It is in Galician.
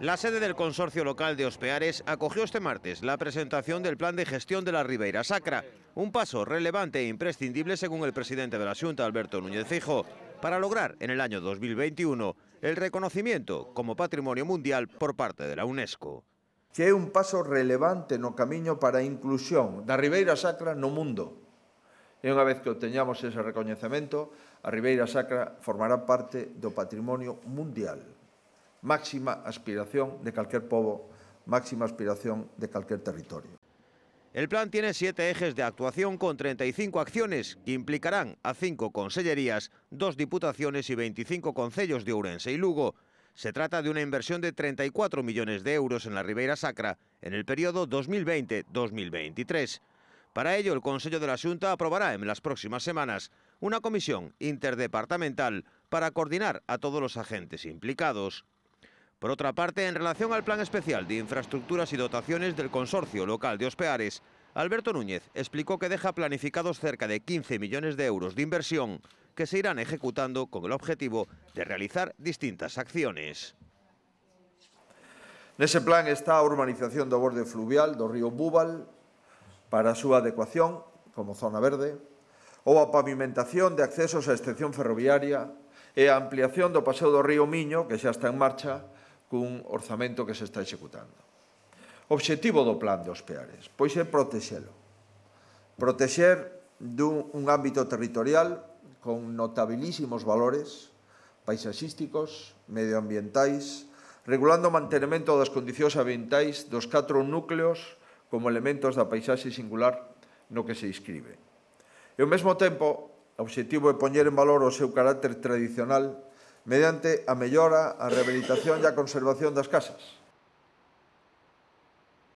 La sede del consorcio local de Ospeares acogió este martes la presentación del plan de gestión de la Ribeira Sacra, un paso relevante e imprescindible según el presidente de la Junta, Alberto Núñez Fijo, para lograr en el año 2021 el reconocimiento como patrimonio mundial por parte de la UNESCO. Que é un paso relevante no camiño para a inclusión da Ribeira Sacra no mundo. E unha vez que obteñamos ese recoñecemento, a Ribeira Sacra formará parte do patrimonio mundial. máxima aspiración de cualquier pueblo, máxima aspiración de cualquier territorio. El plan tiene siete ejes de actuación con 35 acciones que implicarán a cinco consellerías, dos diputaciones y 25 concellos de Ourense y Lugo. Se trata de una inversión de 34 millones de euros en la Ribeira Sacra en el periodo 2020-2023. Para ello, el Consejo de la Junta aprobará en las próximas semanas una comisión interdepartamental para coordinar a todos los agentes implicados. Por otra parte, en relación al Plan Especial de Infraestructuras y Dotaciones del Consorcio Local de Ospeares, Alberto Núñez explicó que deja planificados cerca de 15 millones de euros de inversión que se irán ejecutando con el objetivo de realizar distintas acciones. ese plan está a urbanización do borde fluvial do río Búbal para a súa adecuación como zona verde, ou a pavimentación de accesos á estación ferroviaria e a ampliación do paseo do río Miño, que xa está en marcha, cun orzamento que se está executando. Obxectivo objetivo do plan de Ospeares, pois é protexelo. Protexer dun un ámbito territorial con notabilísimos valores paisaxísticos, medioambientais, regulando o mantenimento das condicións ambientais dos catro núcleos como elementos da paisaxe singular no que se inscribe. E ao mesmo tempo, o objetivo é poñer en valor o seu carácter tradicional mediante a mellora, a rehabilitación e a conservación das casas.